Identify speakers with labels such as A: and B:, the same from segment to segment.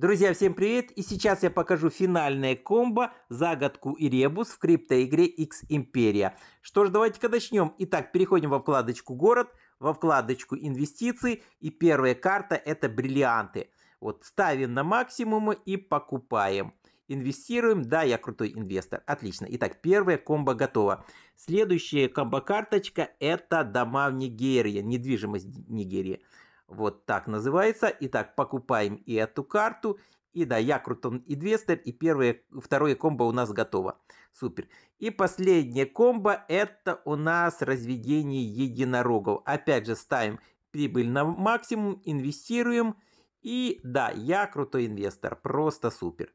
A: Друзья, всем привет! И сейчас я покажу финальное комбо, загадку и ребус в криптоигре X Imperia. Что ж, давайте-ка начнем. Итак, переходим во вкладочку «Город», во вкладочку «Инвестиции» и первая карта – это бриллианты. Вот ставим на максимумы и покупаем. Инвестируем. Да, я крутой инвестор. Отлично. Итак, первая комбо готова. Следующая комбо-карточка – это дома в Нигерии, недвижимость Нигерии. Вот так называется. Итак, покупаем и эту карту. И да, Якрут он инвестор, и первое, второе комбо у нас готово. Супер. И последнее комбо это у нас разведение единорогов. Опять же ставим прибыль на максимум, инвестируем. И да, я крутой инвестор, просто супер.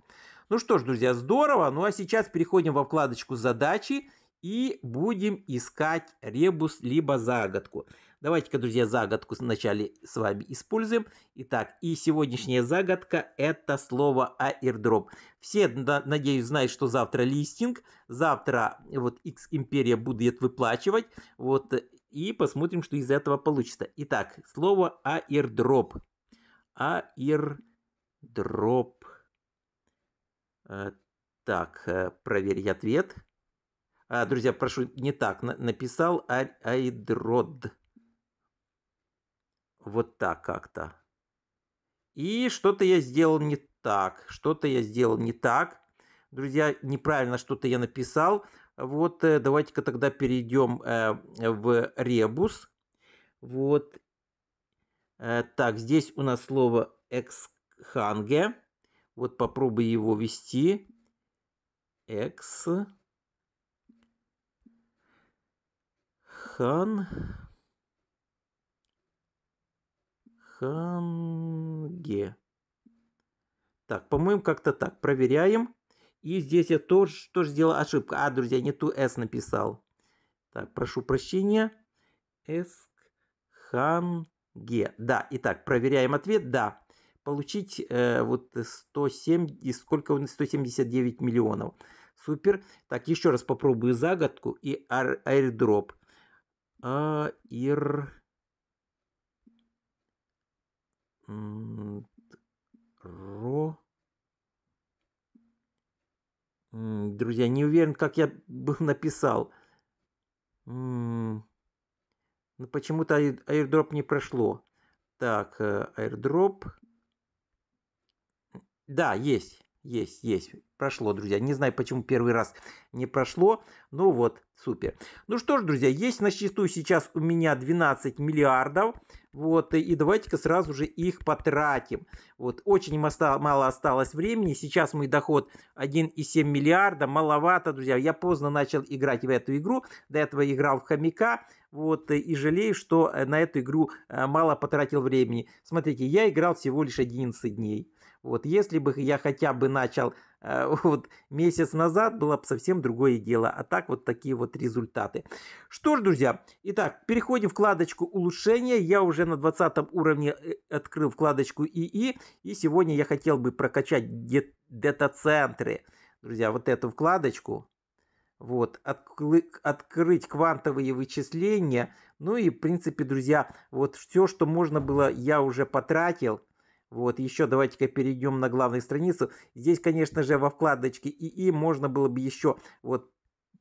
A: Ну что ж, друзья, здорово. Ну а сейчас переходим во вкладочку задачи и будем искать ребус либо загадку. Давайте-ка, друзья, загадку вначале с вами используем. Итак, и сегодняшняя загадка – это слово airdrop. Все, надеюсь, знают, что завтра листинг, завтра вот X-Империя будет выплачивать, вот, и посмотрим, что из этого получится. Итак, слово airdrop. Airdrop. Э, так, э, проверить ответ. А, друзья, прошу, не так написал, а айдрод вот так как-то. И что-то я сделал не так, что-то я сделал не так. Друзья, неправильно что-то я написал. Вот э, давайте-ка тогда перейдем э, в ребус. Вот. Э, так, здесь у нас слово эксханге. Вот попробуй его ввести. Экс. Хан. Ханге. Так, по-моему, как-то так. Проверяем. И здесь я тоже, тоже сделал ошибку. А, друзья, не ту S написал. Так, прошу прощения. Эскханге. Да, итак, проверяем ответ. Да, получить э, вот 107, и сколько он, 179 миллионов. Супер. Так, еще раз попробую загадку и аирдроп. Аир... Ро. Друзья, не уверен, как я бы написал. Но ну, почему-то airdrop не прошло. Так, airdrop. Э, да, есть есть, есть. Прошло, друзья. Не знаю, почему первый раз не прошло. Ну вот, супер. Ну что ж, друзья, есть на счету сейчас у меня 12 миллиардов. Вот, и давайте-ка сразу же их потратим. Вот, очень мало осталось времени. Сейчас мой доход 1,7 миллиарда. Маловато, друзья. Я поздно начал играть в эту игру. До этого играл в хомяка. Вот, и жалею, что э, на эту игру э, мало потратил времени. Смотрите, я играл всего лишь 11 дней. Вот, если бы я хотя бы начал э, вот месяц назад, было бы совсем другое дело. А так вот такие вот результаты. Что ж, друзья, итак, переходим в вкладочку улучшения. Я уже на 20 уровне э, открыл вкладочку ИИ. И сегодня я хотел бы прокачать де центры Друзья, вот эту вкладочку. Вот, открыть квантовые вычисления. Ну и, в принципе, друзья, вот все, что можно было, я уже потратил. Вот, еще давайте-ка перейдем на главную страницу. Здесь, конечно же, во вкладочке ИИ можно было бы еще вот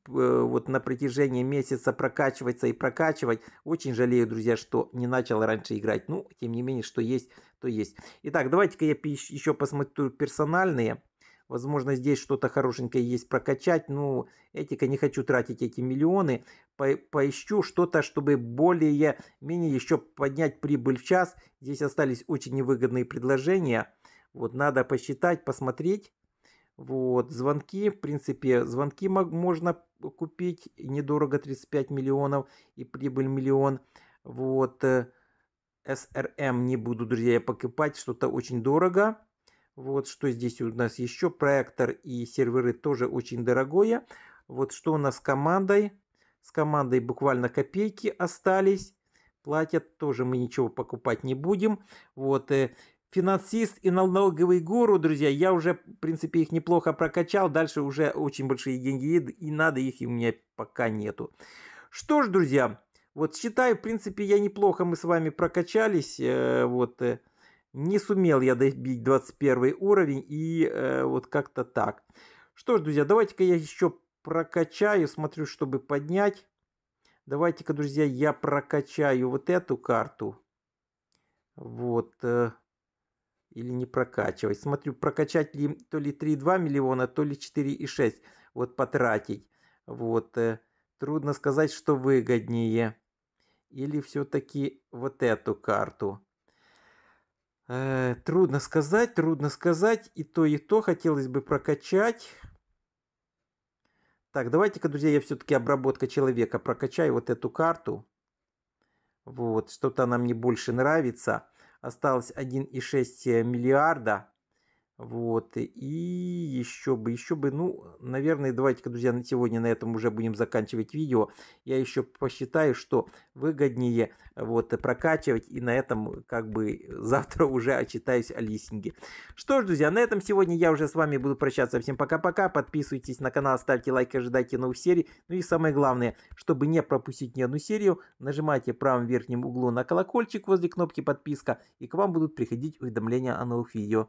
A: э, вот на протяжении месяца прокачиваться и прокачивать. Очень жалею, друзья, что не начал раньше играть. Ну, тем не менее, что есть, то есть. Итак, давайте-ка я еще посмотрю персональные. Возможно, здесь что-то хорошенькое есть прокачать. Ну, этика не хочу тратить эти миллионы. По поищу что-то, чтобы более-менее еще поднять прибыль в час. Здесь остались очень невыгодные предложения. Вот, надо посчитать, посмотреть. Вот, звонки, в принципе, звонки можно купить, недорого 35 миллионов и прибыль миллион. Вот, э, СРМ эм не буду, друзья, покупать, что-то очень дорого. Вот что здесь у нас еще. Проектор и серверы тоже очень дорогое. Вот что у нас с командой. С командой буквально копейки остались. Платят тоже мы ничего покупать не будем. Вот э, финансист и налоговый гуру, друзья, я уже, в принципе, их неплохо прокачал. Дальше уже очень большие деньги и надо их, и у меня пока нету. Что ж, друзья, вот считаю, в принципе, я неплохо, мы с вами прокачались. Э, вот, э, не сумел я добить 21 уровень и э, вот как-то так. Что ж, друзья, давайте-ка я еще прокачаю, смотрю, чтобы поднять. Давайте-ка, друзья, я прокачаю вот эту карту. Вот. Э, или не прокачивать. Смотрю, прокачать ли то ли 3,2 миллиона, то ли 4,6. Вот потратить. Вот. Э, трудно сказать, что выгоднее. Или все-таки вот эту карту. Э, трудно сказать, трудно сказать. И то, и то хотелось бы прокачать. Так, давайте-ка, друзья, я все-таки обработка человека прокачаю вот эту карту. Вот, что-то она мне больше нравится. Осталось 1,6 э, миллиарда. Вот, и еще бы, еще бы, ну, наверное, давайте-ка, друзья, на сегодня на этом уже будем заканчивать видео. Я еще посчитаю, что выгоднее вот прокачивать, и на этом как бы завтра уже отчитаюсь о листинге. Что ж, друзья, на этом сегодня я уже с вами буду прощаться. Всем пока-пока, подписывайтесь на канал, ставьте лайк, ожидайте новых серий. Ну и самое главное, чтобы не пропустить ни одну серию, нажимайте в правом верхнем углу на колокольчик возле кнопки подписка, и к вам будут приходить уведомления о новых видео.